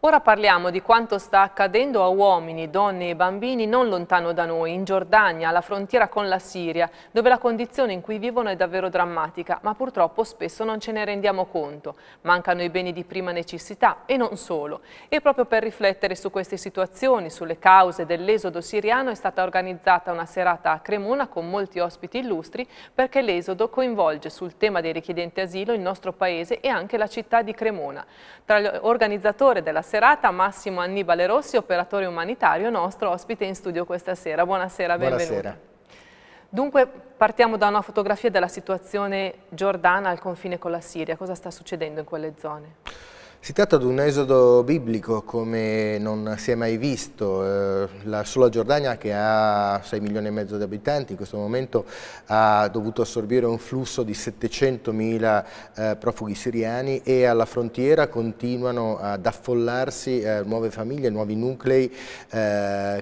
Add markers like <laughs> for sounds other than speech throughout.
Ora parliamo di quanto sta accadendo a uomini, donne e bambini non lontano da noi, in Giordania, alla frontiera con la Siria, dove la condizione in cui vivono è davvero drammatica, ma purtroppo spesso non ce ne rendiamo conto. Mancano i beni di prima necessità e non solo. E proprio per riflettere su queste situazioni, sulle cause dell'esodo siriano, è stata organizzata una serata a Cremona con molti ospiti illustri perché l'esodo coinvolge sul tema dei richiedenti asilo il nostro paese e anche la città di Cremona. Tra l'organizzatore della serata. Massimo Annibale Rossi, operatore umanitario, nostro ospite in studio questa sera. Buonasera, benvenuto. Buonasera. Dunque partiamo da una fotografia della situazione giordana al confine con la Siria. Cosa sta succedendo in quelle zone? Si tratta di un esodo biblico come non si è mai visto, eh, la sola Giordania che ha 6 milioni e mezzo di abitanti in questo momento ha dovuto assorbire un flusso di 700 mila eh, profughi siriani e alla frontiera continuano ad affollarsi eh, nuove famiglie, nuovi nuclei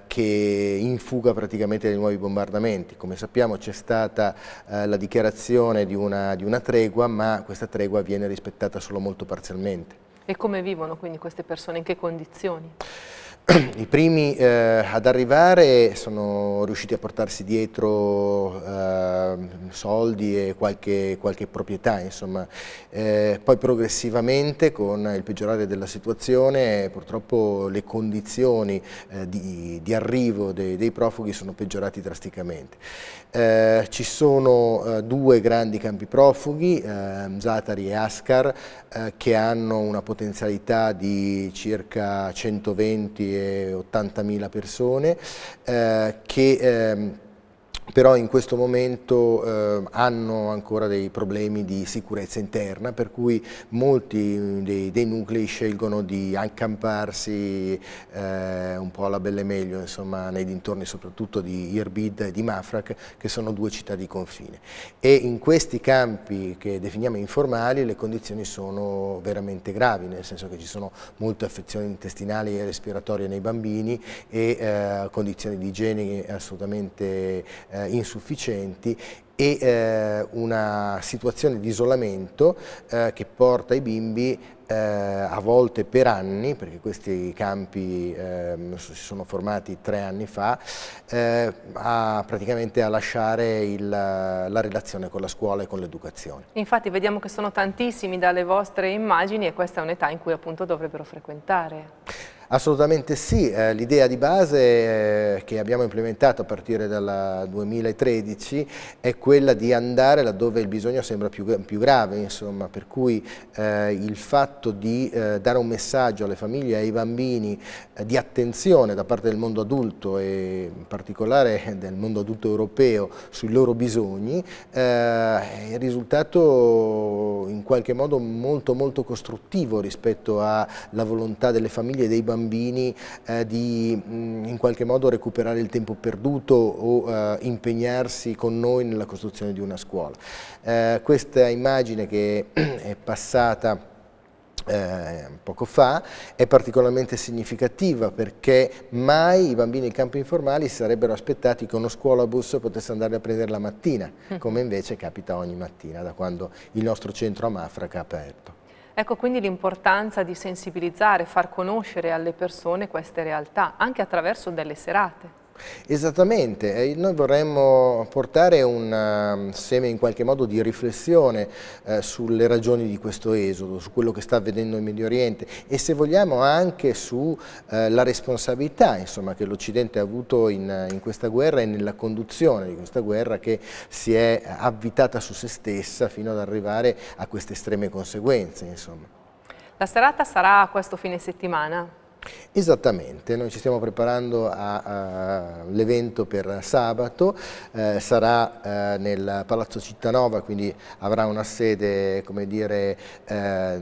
che in fuga praticamente dai nuovi bombardamenti. Come sappiamo c'è stata la dichiarazione di una, di una tregua ma questa tregua viene rispettata solo molto parzialmente. E come vivono quindi queste persone? In che condizioni? <clears throat> I primi eh, ad arrivare sono riusciti a portarsi dietro eh, soldi e qualche, qualche proprietà, eh, poi progressivamente con il peggiorare della situazione purtroppo le condizioni eh, di, di, arrivo dei, dei, profughi sono peggiorate drasticamente. Eh, ci sono eh, due grandi campi profughi, Zatari e Ascar, che hanno una possibilità potenzialità di circa 120 e 80 mila persone eh, che ehm, però in questo momento eh, hanno ancora dei problemi di sicurezza interna per cui molti mm, dei, dei nuclei scelgono di accamparsi eh, un po' alla belle meglio insomma, nei dintorni soprattutto di Irbid e di Mafraq che sono due città di confine e in questi campi che definiamo informali le condizioni sono veramente gravi nel senso che ci sono molte affezioni intestinali e respiratorie nei bambini e eh, condizioni di igiene assolutamente eh, eh, insufficienti e eh, una situazione di isolamento eh, che porta i bimbi eh, a volte per anni, perché questi campi ehm, si sono formati tre anni fa, eh, a, praticamente a lasciare il, la relazione con la scuola e con l'educazione. Infatti vediamo che sono tantissimi dalle vostre immagini e questa è un'età in cui appunto dovrebbero frequentare. Assolutamente sì, eh, l'idea di base eh, che abbiamo implementato a partire dal 2013 è quella di andare laddove il bisogno sembra più, più grave, insomma, per cui eh, il fatto di eh, dare un messaggio alle famiglie e ai bambini eh, di attenzione da parte del mondo adulto e in particolare <laughs> del mondo adulto europeo sui loro bisogni eh, è risultato in qualche modo molto molto costruttivo rispetto alla volontà delle famiglie e dei bambini bambini eh, di mh, mm, in qualche modo recuperare il tempo perduto o eh, impegnarsi con noi nella costruzione di una scuola. Eh, questa immagine che <clears throat> è passata eh, poco fa è particolarmente significativa perché mai i bambini in campo informali sarebbero aspettati che uno scuolabus potesse andare a prendere la mattina, mm. come invece capita ogni mattina da quando il nostro centro a Mafraca è aperto. Ecco quindi l'importanza di sensibilizzare, far conoscere alle persone queste realtà, anche attraverso delle serate. Esattamente, noi vorremmo portare un um, seme in qualche modo di riflessione eh, sulle ragioni di questo esodo, su quello che sta avvenendo in Medio Oriente e se vogliamo anche sulla eh, responsabilità insomma, che l'Occidente ha avuto in, in, questa guerra e nella conduzione di questa guerra che si è avvitata su se stessa fino ad arrivare a queste estreme conseguenze. Insomma. La serata sarà questo fine settimana? Esattamente, noi ci stiamo preparando all'evento per sabato, eh, sarà eh, nel Palazzo Cittanova, quindi avrà una sede dire, eh,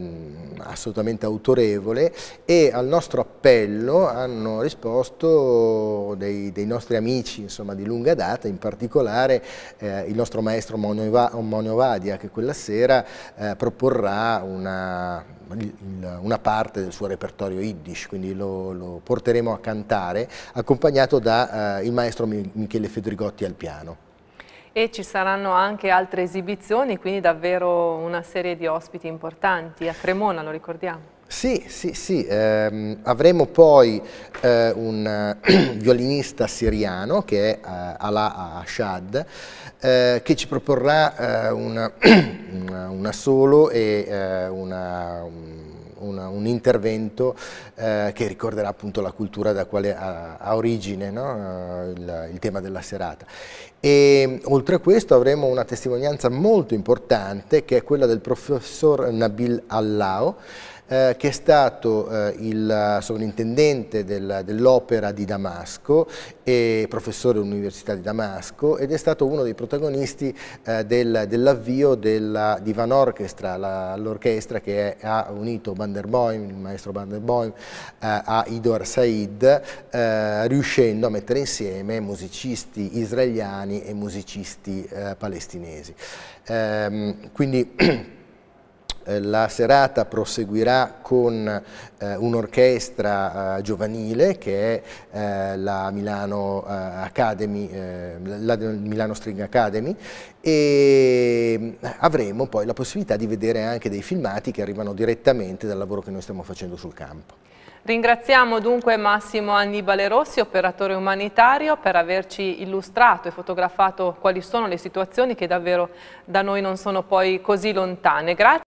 assolutamente autorevole e al nostro appello hanno risposto dei, dei nostri amici insomma, di lunga data, in particolare eh, il nostro maestro Monio Vadia che quella sera eh, proporrà una una parte del suo repertorio Yiddish, quindi lo, lo porteremo a cantare, accompagnato dal eh, maestro Michele Fedrigotti al piano. E ci saranno anche altre esibizioni, quindi davvero una serie di ospiti importanti a Cremona, lo ricordiamo. Sì, sì, sì, ehm, avremo poi eh, un <clears throat> violinista siriano che è eh, Ala Ashad eh, che ci proporrà eh, <clears throat> eh, una, una, solo e una, una, un intervento eh, che ricorderà appunto la cultura da quale ha, ha origine no? il, il tema della serata. E oltre a questo avremo una testimonianza molto importante che è quella del professor Nabil Allao eh, che è stato eh, il sovrintendente del, dell'opera di Damasco e professore all'Università di Damasco ed è stato uno dei protagonisti eh, del, dell'avvio della, di Van Orchestra, l'orchestra che è, ha unito Banderboim, il maestro Banderboim, eh, a Idor Said, eh, riuscendo a mettere insieme musicisti israeliani e musicisti palestinesi. Ehm, quindi <clears throat> Eh, la serata proseguirà con eh, un'orchestra eh, giovanile che è eh, la Milano, eh, Academy, eh, la Milano String Academy e mm, avremo poi la possibilità di vedere anche dei filmati che arrivano direttamente dal lavoro che noi stiamo facendo sul campo. Ringraziamo dunque Massimo Annibale Rossi, operatore umanitario, per averci illustrato e fotografato quali sono le situazioni che davvero da noi non sono poi così lontane. Grazie.